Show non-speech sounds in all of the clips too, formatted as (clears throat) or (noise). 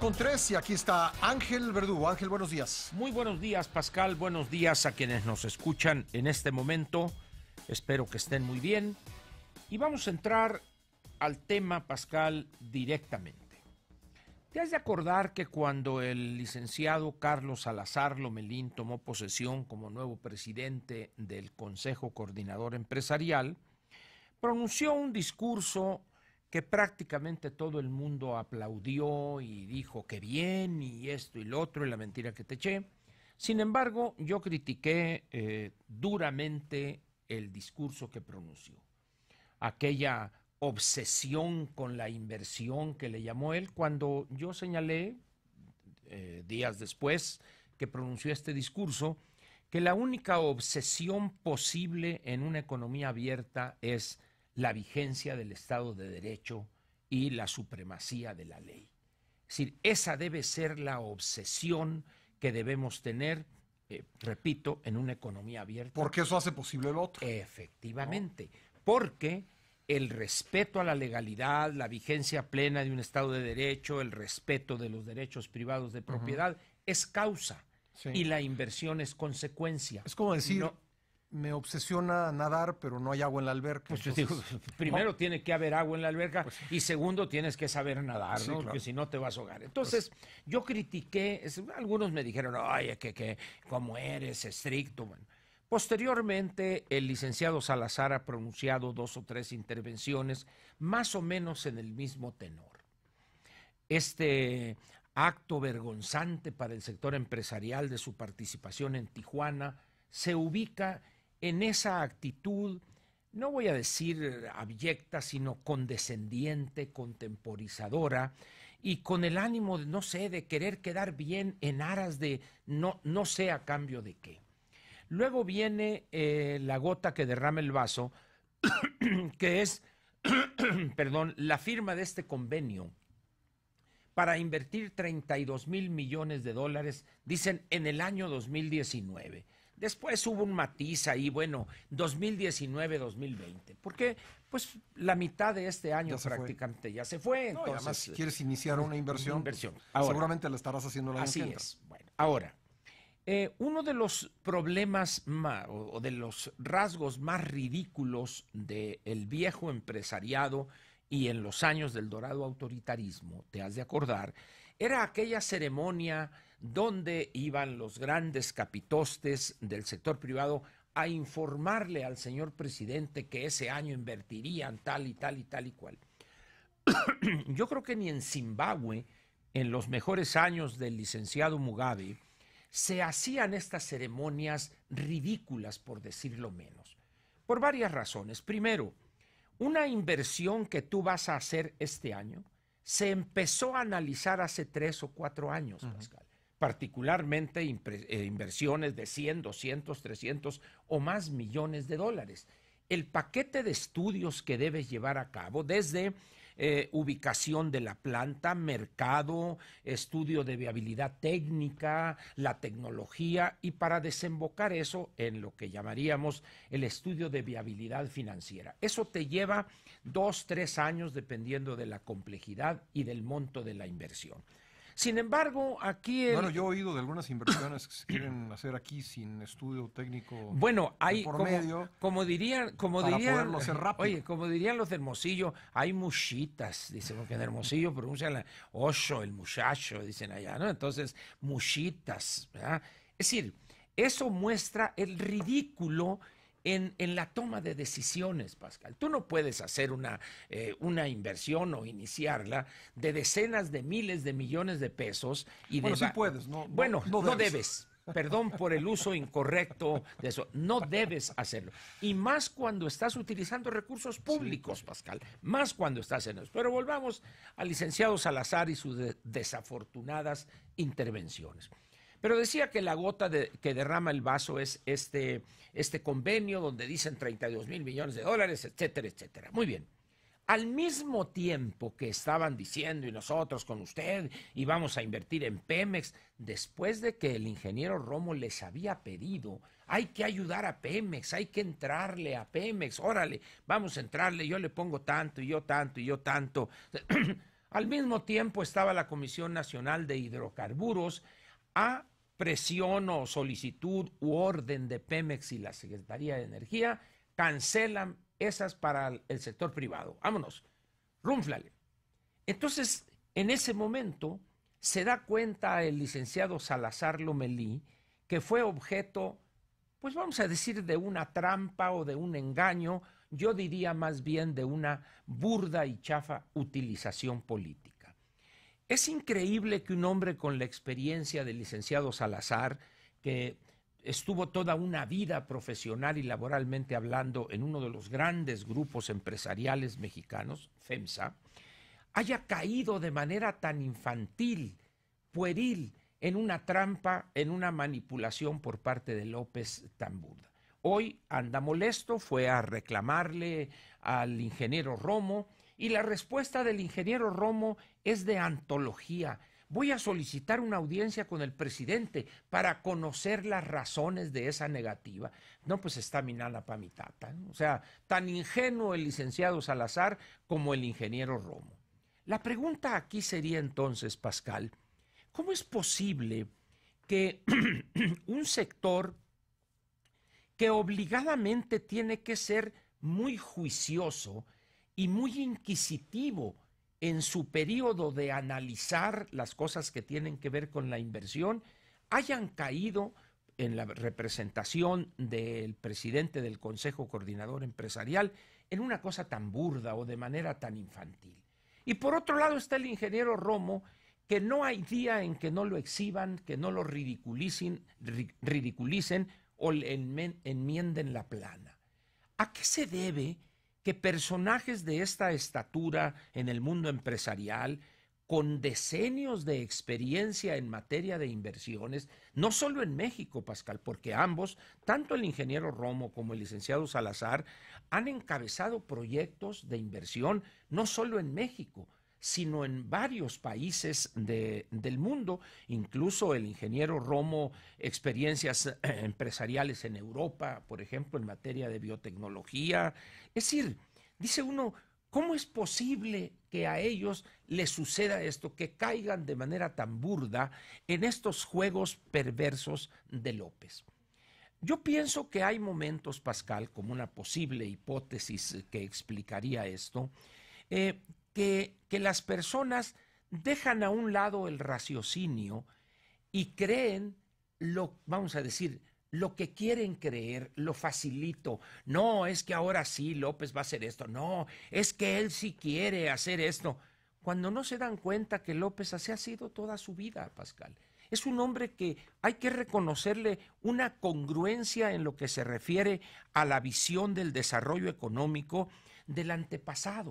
con 3 y aquí está Ángel Verdugo. Ángel, buenos días. Muy buenos días, Pascal. Buenos días a quienes nos escuchan en este momento. Espero que estén muy bien. Y vamos a entrar al tema, Pascal, directamente. Te has de acordar que cuando el licenciado Carlos Salazar Lomelín tomó posesión como nuevo presidente del Consejo Coordinador Empresarial, pronunció un discurso que prácticamente todo el mundo aplaudió y dijo que bien y esto y lo otro y la mentira que te eché. Sin embargo, yo critiqué eh, duramente el discurso que pronunció. Aquella obsesión con la inversión que le llamó él cuando yo señalé eh, días después que pronunció este discurso que la única obsesión posible en una economía abierta es la vigencia del Estado de Derecho y la supremacía de la ley. Es decir, esa debe ser la obsesión que debemos tener, eh, repito, en una economía abierta. Porque eso hace posible el otro. Efectivamente, porque el respeto a la legalidad, la vigencia plena de un Estado de Derecho, el respeto de los derechos privados de propiedad, es causa. Y la inversión es consecuencia. Es como decir, me obsesiona nadar, pero no hay agua en la alberca. Pues digo, primero tiene que haber agua en la alberca pues y segundo tienes que saber nadar, Porque si no te vas a ahogar. Pues entonces, yo critiqué, algunos me dijeron, ay, que, como eres estricto. posteriormente, el licenciado Salazar ha pronunciado dos o tres intervenciones, más o menos en el mismo tenor. Este acto vergonzante para el sector empresarial de su participación en Tijuana se ubica en esa actitud, no voy a decir abyecta, sino condescendiente, contemporizadora, y con el ánimo, de, no sé, de querer quedar bien en aras de no, no sé a cambio de qué. Luego viene eh, la gota que derrama el vaso, (coughs) que es, (coughs) perdón, la firma de este convenio para invertir 32 mil millones de dólares, dicen, en el año 2019. Después hubo un matiz ahí, bueno, 2019-2020. Porque, pues, la mitad de este año prácticamente ya se fue. si eh, quieres iniciar una inversión, pues, inversión. seguramente la estarás haciendo la Así es. Bueno, ahora, eh, uno de los problemas o, de los rasgos más ridículos del viejo empresariado y en los años del dorado autoritarismo, te has de acordar, era aquella ceremonia ¿Dónde iban los grandes capitostes del sector privado a informarle al señor presidente que ese año invertirían tal y tal y tal y cual. (clears throat) Yo creo que ni en Zimbabue, en los mejores años del licenciado Mugabe, se hacían estas ceremonias ridículas, por decirlo menos, por varias razones. Primero, una inversión que tú vas a hacer este año se empezó a analizar hace tres o cuatro años, Pascal particularmente eh, inversiones de 100, 200, 300 o más millones de dólares. El paquete de estudios que debes llevar a cabo desde eh, ubicación de la planta, mercado, estudio de viabilidad técnica, la tecnología y para desembocar eso en lo que llamaríamos el estudio de viabilidad financiera. Eso te lleva dos, tres años dependiendo de la complejidad y del monto de la inversión. Sin embargo, aquí... Bueno, yo he oído de algunas inversiones que se quieren hacer aquí sin estudio técnico. Bueno, hay... como, como dirían... Como dirían los de Hermosillo, hay muchitas, dicen, porque en Hermosillo pronuncian ocho, el muchacho, dicen allá, ¿no? Entonces, muchitas, Es decir, eso muestra el ridículo en, la toma de decisiones, Pascal. Tú no puedes hacer eh, una, inversión o iniciarla de decenas de miles de millones de pesos y Sí puedes, no, bueno, no, debes. Perdón por el uso incorrecto de eso. No debes hacerlo. Y más cuando estás utilizando recursos públicos, Pascal. Más cuando estás en eso. Pero volvamos al licenciado Salazar y sus desafortunadas intervenciones. Pero decía que la gota que derrama el vaso es este, este convenio donde dicen 32 mil millones de dólares, etcétera, etcétera. Muy bien. Al mismo tiempo que estaban diciendo, y nosotros con usted, íbamos a invertir en Pemex, después de que el ingeniero Romo les había pedido, hay que ayudar a Pemex, hay que entrarle a Pemex, órale, vamos a entrarle, yo le pongo tanto, y yo tanto, y yo tanto. (clears throat) Al mismo tiempo estaba la Comisión Nacional de Hidrocarburos a presión o solicitud u orden de Pemex y la Secretaría de Energía, cancelan esas para el sector privado. Vámonos, rúmflale. Entonces, en ese momento, se da cuenta el licenciado Salazar Lomelí que fue objeto, pues vamos a decir, de una trampa o de un engaño, yo diría más bien de una burda y chafa utilización política. Es increíble que un hombre con la experiencia del licenciado Salazar, que estuvo toda una vida profesional y laboralmente hablando en uno de los grandes grupos empresariales mexicanos, FEMSA, haya caído de manera tan infantil, pueril, en una trampa, en una manipulación por parte de López Tamburda. Hoy anda molesto, fue a reclamarle al ingeniero Romo, y la respuesta del ingeniero Romo es de antología. Voy a solicitar una audiencia con el presidente para conocer las razones de esa negativa. No, pues está nana pa' mi tata. O sea, tan ingenuo el licenciado Salazar como el ingeniero Romo. La pregunta aquí sería entonces, Pascal, ¿cómo es posible que (clears throat) un sector que obligadamente tiene que ser muy juicioso, y muy inquisitivo en su periodo de analizar las cosas que tienen que ver con la inversión, hayan caído en la representación del presidente del Consejo Coordinador Empresarial en una cosa tan burda o de manera tan infantil. Y por otro lado está el ingeniero Romo, que no hay día en que no lo exhiban, que no lo ridiculicen, ridiculicen o enmienden la plana. ¿A qué se debe que personajes de esta estatura en el mundo empresarial, con decenios de experiencia en materia de inversiones, no solo en México, Pascal, porque ambos, tanto el ingeniero Romo como el licenciado Salazar, han encabezado proyectos de inversión no solo en México, sino en varios países del mundo. Incluso el ingeniero Romo, experiencias eh, empresariales en Europa, por ejemplo, en materia de biotecnología. Es decir, dice uno, ¿cómo es posible que a ellos les suceda esto, que caigan de manera tan burda en estos juegos perversos de López? Yo pienso que hay momentos, Pascal, como una posible hipótesis que explicaría esto, eh, que, las personas dejan a un lado el raciocinio y creen lo, vamos a decir, lo que quieren creer, lo facilito. No, es que ahora sí López va a hacer esto. No, es que él sí quiere hacer esto. Cuando no se dan cuenta que López así ha sido toda su vida, Pascal. Es un hombre que hay que reconocerle una congruencia en lo que se refiere a la visión del desarrollo económico del antepasado.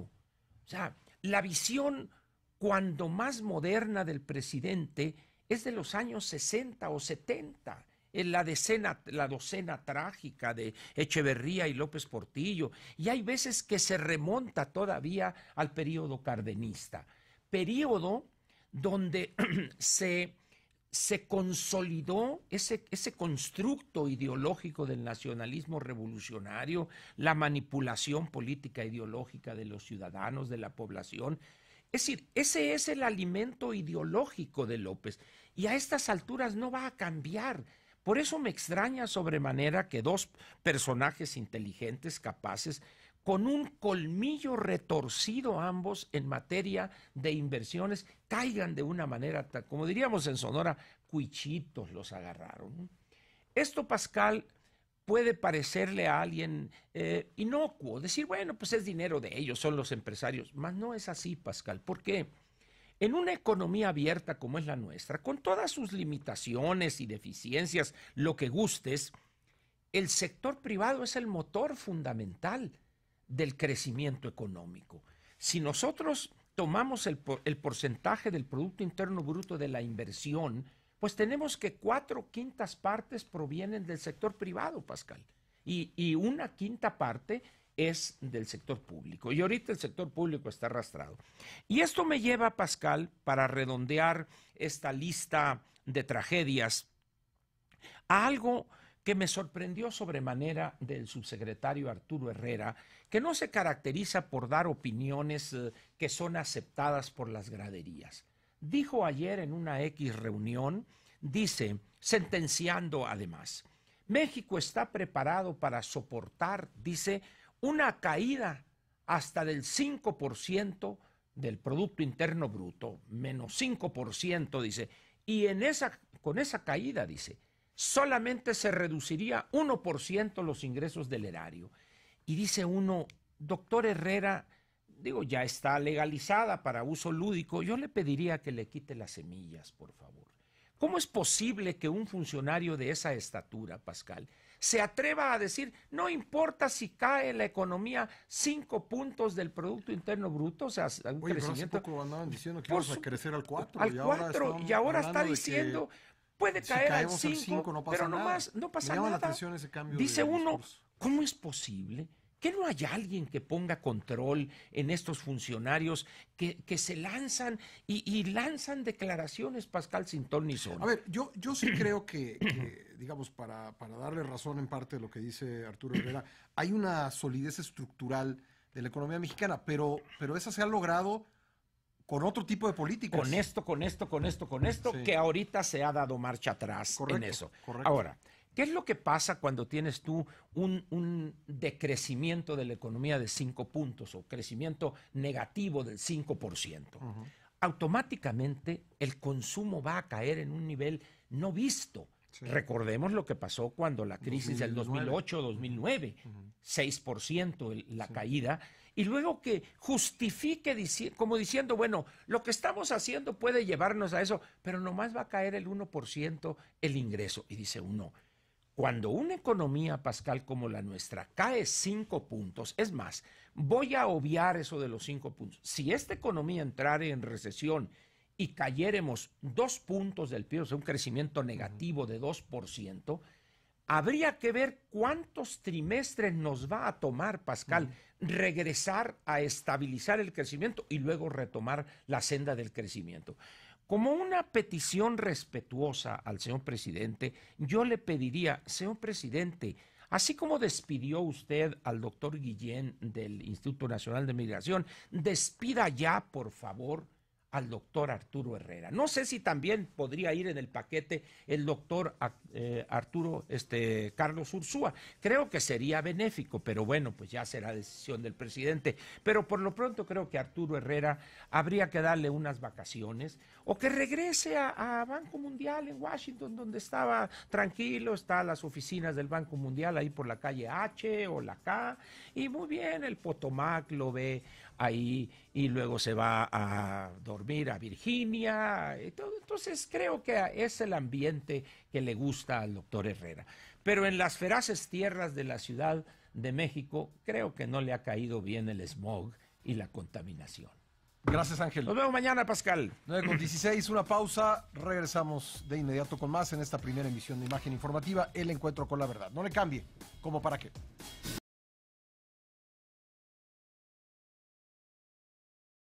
O sea, la visión cuando más moderna del presidente es de los años 60 o 70, en la decena, la docena trágica de Echeverría y López Portillo, y hay veces que se remonta todavía al periodo cardenista, periodo donde (clears throat) se se consolidó ese, constructo ideológico del nacionalismo revolucionario, la manipulación política ideológica de los ciudadanos, de la población. Es decir, ese es el alimento ideológico de López y a estas alturas no va a cambiar. Por eso me extraña sobremanera que dos personajes inteligentes, capaces, con un colmillo retorcido ambos en materia de inversiones, caigan de una manera, como diríamos en Sonora, cuichitos los agarraron. Esto, Pascal, puede parecerle a alguien eh, inocuo, decir, bueno, pues es dinero de ellos, son los empresarios, mas no es así, Pascal. porque En una economía abierta como es la nuestra, con todas sus limitaciones y deficiencias, lo que gustes, el sector privado es el motor fundamental del crecimiento económico. Si nosotros tomamos el, porcentaje del Producto Interno Bruto de la inversión, pues tenemos que cuatro quintas partes provienen del sector privado, Pascal, y, y una quinta parte es del sector público. Y ahorita el sector público está arrastrado. Y esto me lleva, Pascal, para redondear esta lista de tragedias, a algo que me sorprendió sobremanera del subsecretario Arturo Herrera, que no se caracteriza por dar opiniones eh, que son aceptadas por las graderías. Dijo ayer en una X reunión, dice, sentenciando además, México está preparado para soportar, dice, una caída hasta del 5% del Producto Interno Bruto, menos 5%, dice, y en esa, con esa caída, dice, solamente se reduciría 1% los ingresos del erario. Y dice uno, doctor Herrera, digo, ya está legalizada para uso lúdico, yo le pediría que le quite las semillas, por favor. ¿Cómo es posible que un funcionario de esa estatura, Pascal, se atreva a decir, no importa si cae la economía cinco puntos del Producto Interno Bruto, o sea, un crecimiento... Pero hace poco andaban diciendo que a crecer al 4. Al 4, y ahora, está diciendo, Puede caer al 5, no pero no pasa nada. La atención Dice uno, ¿cómo es posible? ¿Que no haya alguien que ponga control en estos funcionarios que, se lanzan y, lanzan declaraciones, Pascal, sin ton ni A ver, yo, yo sí (clears throat) creo que, digamos, para, darle razón en parte de lo que dice Arturo Herrera, hay una solidez estructural de la economía mexicana, pero, pero esa se ha logrado con otro tipo de políticas. Con esto, con esto, con esto, con esto, que ahorita se ha dado marcha atrás en eso. Ahora, ¿qué es lo que pasa cuando tienes tú un, decrecimiento de la economía de cinco puntos o crecimiento negativo del 5%? por ciento? Automáticamente el consumo va a caer en un nivel no visto. Recordemos lo que pasó cuando la crisis del 2008-2009, 6% la caída y luego que justifique como diciendo, bueno, lo que estamos haciendo puede llevarnos a eso, pero nomás va a caer el 1% el ingreso. Y dice uno, cuando una economía, Pascal, como la nuestra, cae cinco puntos, es más, voy a obviar eso de los cinco puntos. Si esta economía entrara en recesión y cayéremos dos puntos del PIB, o sea, un crecimiento negativo de 2%, Habría que ver cuántos trimestres nos va a tomar, Pascal, regresar a estabilizar el crecimiento y luego retomar la senda del crecimiento. Como una petición respetuosa al señor presidente, yo le pediría, señor presidente, así como despidió usted al doctor Guillén del Instituto Nacional de Migración, despida ya, por favor, al doctor Arturo Herrera. No sé si también podría ir en el paquete el doctor eh, Arturo este, Carlos Ursúa. Creo que sería benéfico, pero bueno, pues ya será decisión del presidente. Pero por lo pronto creo que Arturo Herrera habría que darle unas vacaciones o que regrese a, Banco Mundial en Washington, donde estaba tranquilo, está las oficinas del Banco Mundial ahí por la calle H o la K, y muy bien, el Potomac lo ve ahí y luego se va a dormir a Virginia. Eh, Entonces creo que es el ambiente que le gusta al doctor Herrera. Pero en las feraces tierras de la Ciudad de México creo que no le ha caído bien el smog y la contaminación. Gracias Ángel. Nos vemos mañana Pascal. 9 con 16, una pausa. Regresamos de inmediato con más en esta primera emisión de Imagen Informativa, el encuentro con la verdad. No le cambie, ¿cómo para qué.